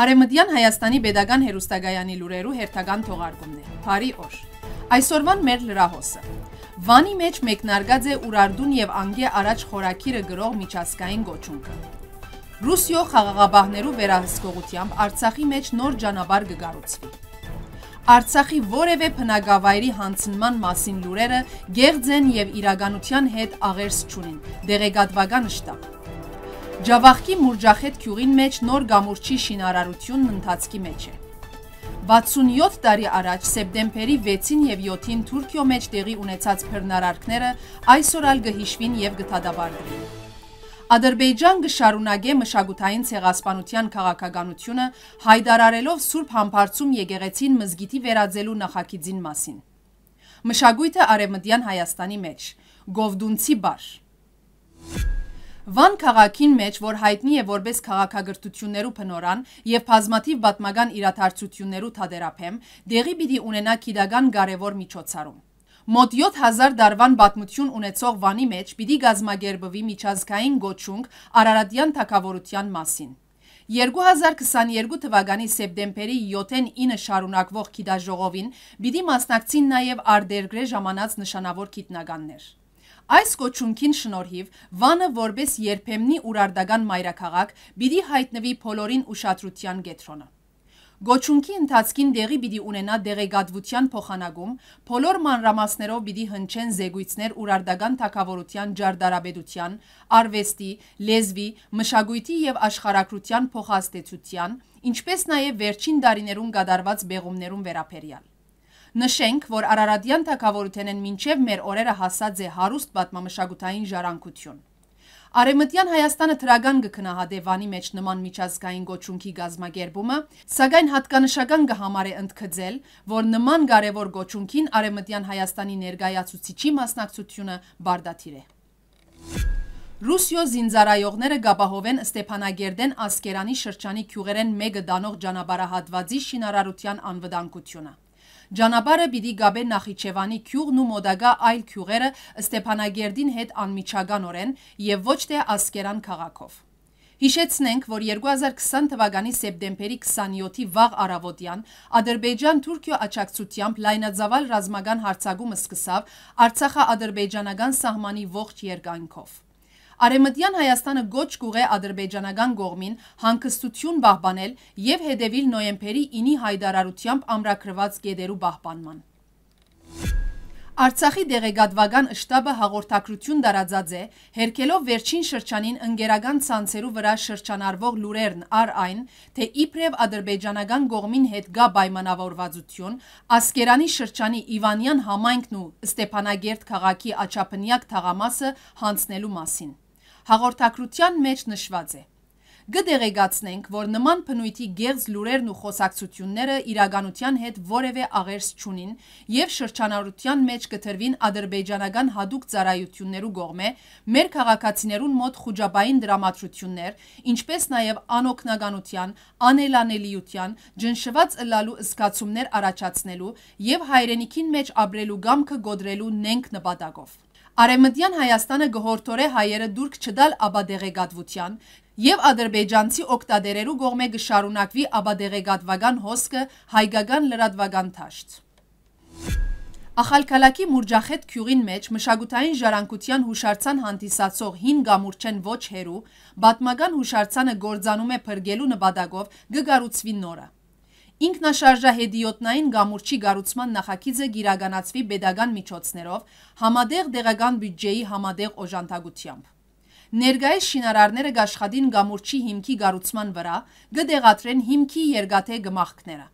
Արեմդյան Հայաստանի Պետական Հերոստագայանի լուրերու հերթական թողարկումներ։ Բարի օր։ Այսօրվան մեր լրահոսը։ Վանի մեջ մեկնարկած է Ուրարդուն եւ Անգե առաջ խորակիրը գրող միջազգային գոչունքը։ Ռուսիո խաղաղապահներու վերահսկողությամբ Արցախի մեջ նոր ճանապարհ կգառուցվի։ Արցախի որևէ բնակավայրի հանցնման մասին լուրերը գեղձ են եւ իրականության հետ աղերս չունեն։ Դեղեկատվական շտաբ Ջավախքի Մուրջախետ գյուղին մեջ նոր գամուրջի շինարարությունն ընթացքի մեջ է։ 67 տարի առաջ սեպտեմբերի 6-ին եւ 7-ին Թուրքիո մեջ տեղի ունեցած բռնարարքները այսօր ալ գհիշվին եւ գտադաբարվին։ Ադրբեջան գշարունակե մշակութային ցեղասպանության քաղաքականությունը հայտարարելով Սուրբ Համբարձում եկեղեցին մզգիտի վերաձելու նախագիծին մասին։ Մշակույթը արևմտյան Հայաստանի մեջ, Գովդունցի բար։ Վան քաղաքին մեջ, որ հայտնի է որպես քաղաքագրթություններու փնորան եւ բազմաթիվ պատմական իրադարձություններու թադերապեմ, դեղի պիտի ունենա քիդական կարևոր միջոցառում։ Մոտ 7000 դարվան պատմություն ունեցող Վանի մեջ պիտի գազմագերբվի միջազգային գոչունք Արարատյան թակավորության մասին։ 2022 թվականի սեպտեմբերի 7-ին 9 շարունակվող գիտաժողովին պիտի մասնակցին նաև արդերգրե ժամանած նշանավոր գիտնականներ։ Այս կոչունքին շնորհիվ Վանը որպես երբեմնի ուրարդական մայրաքաղաք՝ պիտի հայտնվի բոլորին ուշադրության կենտրոնը։ Գոչունքի ընթացքին դեղի պիտի ունենա դեղեկատվության փոխանակում, բոլոր մանրամասներով պիտի հնչեն զեկույցներ ուրարդական թակավորության ջարդարաբեդության, արվեստի, լեզվի, մշակույթի եւ աշխարհագրության փոխազդեցության, ինչպես նաեւ վերջին դարիներուն կատարված բեղումներուն վերաբերյալ։ Նշենք, որ Արարատյան թակավորութենեն մինչև մեր օրերը հասած է հարուստ պատմամշագութային ժարանկություն։ Արեմտյան Հայաստանը թրագան գքնահադե վանի մեջ նման միջազգային գոչունքի գազմագերբումը, սակայն հատկանշական գհամար է ընդգծել, որ նման կարևոր գոչունքին Արեմտյան Հայաստանի ներգայացուցիչի մասնակցությունը բարդաթիր է։ Ռուսիո զինզարայողները գաբահովեն Ստեփանագերդեն ասկերանի շրջանի քյուղերեն մեկը դանող ճանապարհահատվածի շինարարության անվտանգությունը։ Ճանապարհը պիտի գաբե Նախիջևանի քյուղն ու մոդագա այլ քյուղերը Ստեփանագերդին հետ անմիջականորեն եւ ոչ թե Ասկերան քաղաքով։ Հիշեցնենք, որ 2020 թվականի սեպտեմբերի 27-ի վաղ առավոտյան Ադրբեջան-Թուրքիա աճակցությամբ լայնածավալ ռազմական հարցակումը սկսավ Արցախա-ադրբեջանական սահմանի ողջ երկայնքով։ Արեմտյան Հայաստանը գոչ կուղե ադրբեջանական գողմին հանգստություն բահբանել և հետևիլ նոյեմբերի 9-ի հայդարարությամբ ամրագրված գետերու բահբանման։ Արցախի դեղեկատվական շտաբը հաղորդակցություն տարածած է, հերկելով վերջին շրջանին ընկերական ցանցերու վրա շրջանառվող լուրերն առ այն, թե իբրև ադրբեջանական գողմին հետ գա պայմանավորվածություն, Ասկերանի շրջանի Իվանյան համայնքն ու Ստեփանագերտ քաղաքի աչափնյակ թաղամասը հանցնելու մասին հաղորդակրության մեջ նշված է։ Գդեղեգացնենք, որ նման բնույթի գեղձ լուրերն ու խոսակցությունները իրականության հետ որևէ աղերս չունին եւ շրջանառության մեջ կտրվին ադրբեջանական հadoop ծառայություններու գողմե մեր քաղաքացիներուն մոտ խոջաբային դրամատրություններ, ինչպես նաեւ անօգնականության, անելանելիության, ջնշված ըլալու զգացումներ առաջացնելու եւ հայրենիքին մեջ ապրելու գամքը գոդրելու նենք նպատակով։ Արեմտյան Հայաստանը գողորդորե հայերը դուրք չդալ աբադեղեգատվության և ադրբեջանցի ոգտադերերու գողմ է գշարունակվի աբադեղեգատվագան հոսկը հայգագան լրադվագան թաշտ։ Ախալքալակի մուրջախետ կյուղին մեջ մշագութային ժարանկության հուշարցան հանդիսացող հին գամուրջեն ոչ հերու, բատմագան հուշարցանը գործանում է պրգելու նբադագով գգարուցվի նորը։ Ինքնաշարժահեդիոտնային գամուրջի գառուցման նախագիծը գիրագանացվի pedagogan միջոցներով, համադեղ դեղական բյուջեի համադեղ օժանդակությամբ։ Ներգայիս շինարարները գաշխատին գամուրջի հիմքի գառուցման վրա գդեղատրեն հիմքի երկաթե գմախքները։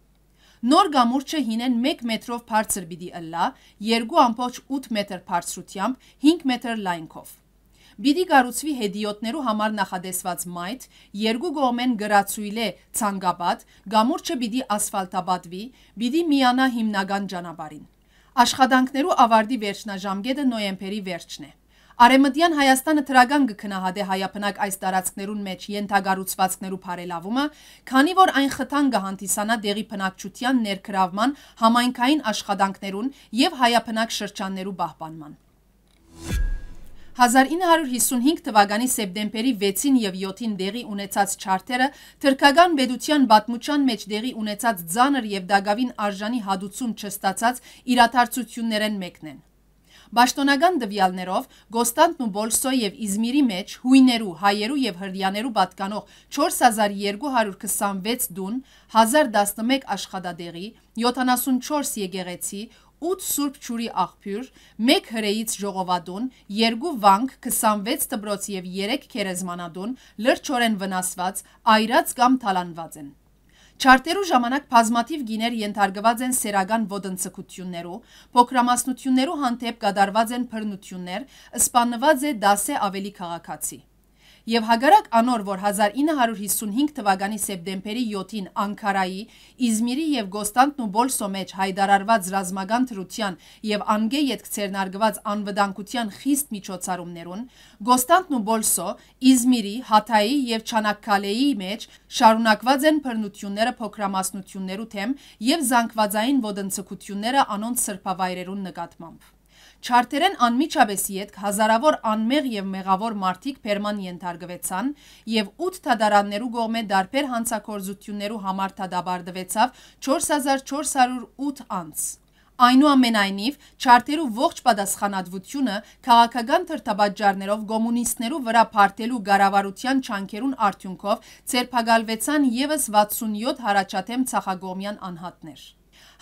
Նոր գամուրջը հինեն 1 մետրով բարձր պիտի ըլլա, 2.8 մետր բարձրությամբ, 5 մետր լայնքով։ Բիդի գառուցվի հետիոտներու համար նախադեսված մայթ, երկու կողմեն գրացույլ է ցանգապատ, գամուրջը բիդի ասֆալտաբատվի, բիդի միանա հիմնական ճանապարհին։ Աշխատանքներու ավարտի վերջնաժամկետը նոյեմբերի վերջն է։ Արեմտյան Հայաստանը թրագան կքնահատե հայապնակ այս տարածքներուն մեջ ենթագարուցվածքներու բարելավումը, քանի որ այն խթան կհանդիսանա դեղի բնակչության ներքրավման, համայնքային աշխատանքներուն եւ հայապնակ շրջաններու պահպանման։ 1955 թվականի սեպտեմբերի 6-ին և 7-ին դեղի ունեցած չարթերը թրկական բեդության բատմուճան մեջ դեղի ունեցած ձանր և դագավին արժանի հադուցում չստացած իրաթարցություններ են մեկնեն։ Բաշտոնական դվյալներով գոստանտն ու բոլսո և իզմիրի մեջ հույներու, հայերու և հրդյաներու բատկանող 4226 դուն, 1011 աշխատադեղի, 74 եգեղեցի, 8 Սուրբ Ջուրի աղբյուր, 1 հրեից ժողովադուն, 2 վանք, 26 դպրոց եւ 3 քերեզմանադուն լրջորեն վնասված, այրած կամ թալանված են։ Չարտերու ժամանակ բազմաթիվ գիներ ենթարկված են սերական ոտնցկություններու, փոքրամասնություններու հանդեպ կատարված են բռնություններ, սպանված է դասե ավելի քաղաքացի եւ հագարակ անոր, որ 1955 թվականի սեպտեմբերի 7-ին Անկարայի, Իզմիրի եւ Գոստանդն ու Բոլսո մեջ հայտարարված ռազմական թրության եւ անգե յետք ցերնարգված անվտանգության խիստ միջոցառումներուն, Գոստանդն ու Բոլսո, Իզմիրի, Հաթայի եւ Չանակկալեի մեջ շարունակված են բռնությունները փոքրամասնություններու թեմ եւ զանգվածային ոդնցկությունները անոնց սրբավայրերուն նկատմամբ։ Չարթերեն անմիջապես ետք հազարավոր անմեղ եւ մեղավոր մարդիկ Պերման ենթարգվեցան եւ 8 թադարաններու գողմե դարբեր հանցակործություններու համար թադաբարդվեցավ 4408 անց։ Այնուամենայնիվ, չարտերու ողջ պատասխանատվությունը քաղաքական թրթաբաճարներով կոմունիստներու վրա փարտելու գարավարության չանքերուն արդյունքով ցերփակալվեցան եւս 67 հարաճաթեմ ցախագոմյան անհատներ։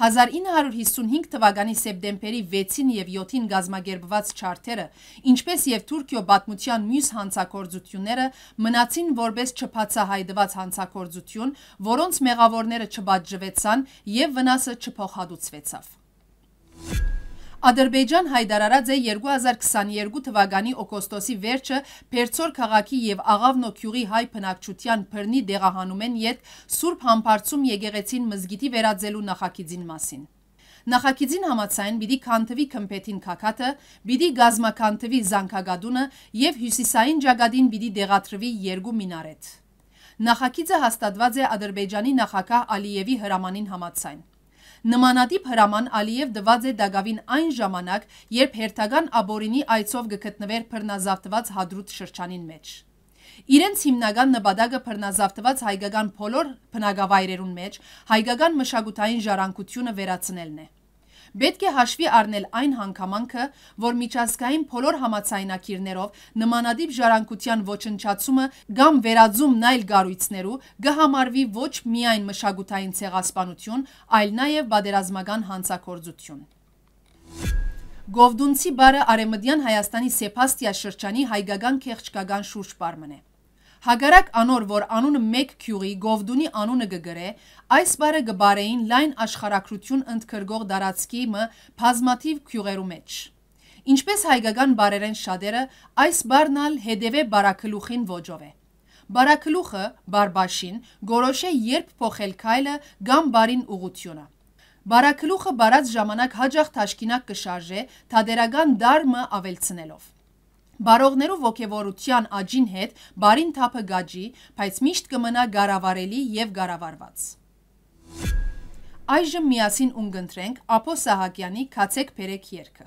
1955 թվականի սեպտեմբերի 6-ին եւ 7-ին գազմագերբված չարթերը, ինչպես եւ Թուրքիո պատմության մյուս հանցակործությունները մնացին որպես չփացահայտված հանցակործություն, որոնց մեղավորները չբաժվեցան եւ վնասը չփոխհատուցվեցավ։ Ադրբեջան հայդարարած է 2022 թվականի օգոստոսի վերջը Պերցոր քաղաքի եւ Աղավնո քյուղի հայ բնակչության բռնի դեղահանումեն յետ Սուրբ Համբարձում եկեղեցին մզգիտի վերաձելու նախագիծին մասին։ Նախագիծին համաձայն՝ պիտի քանթվի քմփետին քակաթը, պիտի գազմաքանթվի զանգագադունը եւ հյուսիսային ճակատին պիտի դեղատրվի երկու մինարետ։ Նախագիծը հաստատված է Ադրբեջանի նախագահ Ալիևի հրամանին համաձայն։ Նմանատիպ հրաման Ալիև դված է Դագավին այն ժամանակ, երբ հերթական աբորինի այցով գտնվեր բռնազավթված հադրուտ շրջանին մեջ։ Իրենց հիմնական նպատակը բռնազավթված հայկական բոլոր բնակավայրերուն մեջ հայկական մշակութային ժառանգությունը վերացնելն է։ Պետք է հաշվի առնել այն հանգամանքը, որ միջազգային բոլոր համացայնակիրներով նմանադիպ ժառանգության ոչնչացումը կամ վերաձումն այլ գարույցներու կհամարվի ոչ միայն մշակութային ցեղասպանություն, այլ նաև բادرազմական հանցակործություն։ Գովդունցի բարը Արեմդյան Հայաստանի Սեփաստիա շրջանի հայկական քեղչկական շուրջ բարմն է։ Հագարակ անոր, որ անունը մեկ քյուղի, գովդունի անունը գգրե, այս բարը գբարեին լայն աշխարակրություն ընդքրգող դարացքի մը պազմաթիվ քյուղերու մեջ։ Ինչպես հայգական բարերեն շադերը, այս բարնալ հետևե բարակլուխին ոջով է։ Բարակլուխը, բարբաշին, գորոշ է երբ փոխել քայլը կամ բարին ուղությունը։ Բարակլուխը բարած ժամանակ հաջախ թաշկինակ կշարժե թադերական դարմը ավելցնելով։ Բարողներով ոգևորության աջին հետ բարին թափը գաջի, բայց միշտ կմնա գարավարելի եւ գարավարված։ Այժմ միասին ունգընտրենք Ապո Սահակյանի «Քացեք բերեք» երգը։